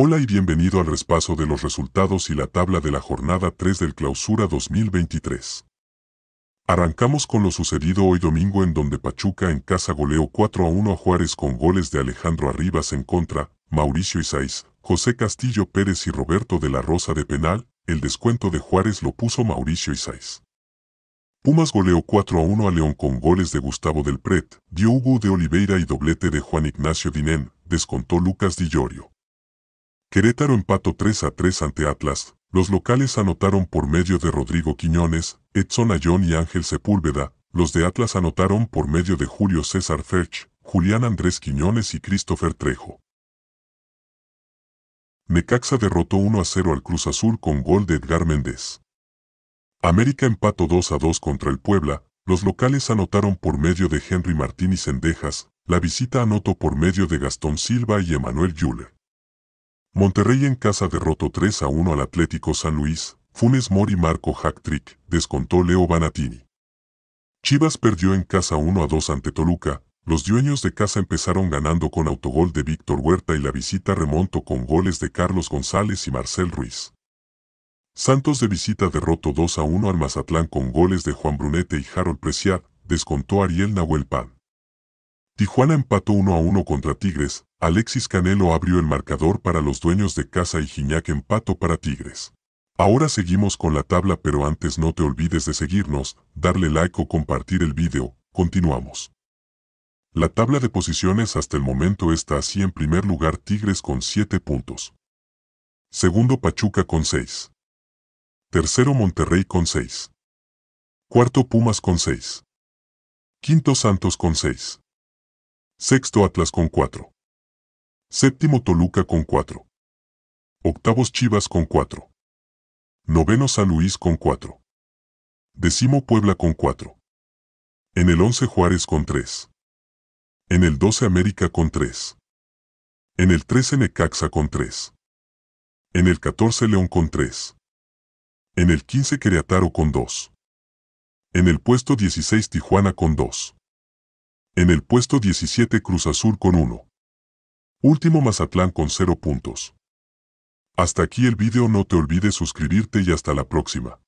Hola y bienvenido al respaso de los resultados y la tabla de la jornada 3 del clausura 2023. Arrancamos con lo sucedido hoy domingo en donde Pachuca en casa goleó 4 a 1 a Juárez con goles de Alejandro Arribas en contra, Mauricio Isaiz, José Castillo Pérez y Roberto de la Rosa de penal, el descuento de Juárez lo puso Mauricio Isaiz. Pumas goleó 4 a 1 a León con goles de Gustavo del Pret, Diogo de Oliveira y doblete de Juan Ignacio Dinén, descontó Lucas Di Querétaro empató 3 a 3 ante Atlas, los locales anotaron por medio de Rodrigo Quiñones, Edson Ayón y Ángel Sepúlveda, los de Atlas anotaron por medio de Julio César Ferch, Julián Andrés Quiñones y Christopher Trejo. Necaxa derrotó 1 a 0 al Cruz Azul con gol de Edgar Méndez. América empató 2 a 2 contra el Puebla, los locales anotaron por medio de Henry Martín y Sendejas, la visita anotó por medio de Gastón Silva y Emanuel Juller. Monterrey en casa derrotó 3 a 1 al Atlético San Luis, Funes Mori y Marco descontó Leo Banatini. Chivas perdió en casa 1 a 2 ante Toluca, los dueños de casa empezaron ganando con autogol de Víctor Huerta y la visita remonto con goles de Carlos González y Marcel Ruiz. Santos de visita derrotó 2 a 1 al Mazatlán con goles de Juan Brunete y Harold Preciar, descontó Ariel Nahuel Pan. Tijuana empató 1 a 1 contra Tigres, Alexis Canelo abrió el marcador para los dueños de casa y Giñac empato para Tigres. Ahora seguimos con la tabla pero antes no te olvides de seguirnos, darle like o compartir el video, continuamos. La tabla de posiciones hasta el momento está así en primer lugar Tigres con 7 puntos. Segundo Pachuca con 6. Tercero Monterrey con 6. Cuarto Pumas con 6. Quinto Santos con 6. Sexto Atlas con 4. Séptimo Toluca con 4. Octavos Chivas con 4. Noveno San Luis con 4. Décimo Puebla con 4. En el 11 Juárez con 3. En el 12 América con 3. En el 13 Necaxa con 3. En el 14 León con 3. En el 15 Querétaro con 2. En el puesto 16 Tijuana con 2. En el puesto 17 Cruz Azul con 1. Último Mazatlán con 0 puntos. Hasta aquí el video no te olvides suscribirte y hasta la próxima.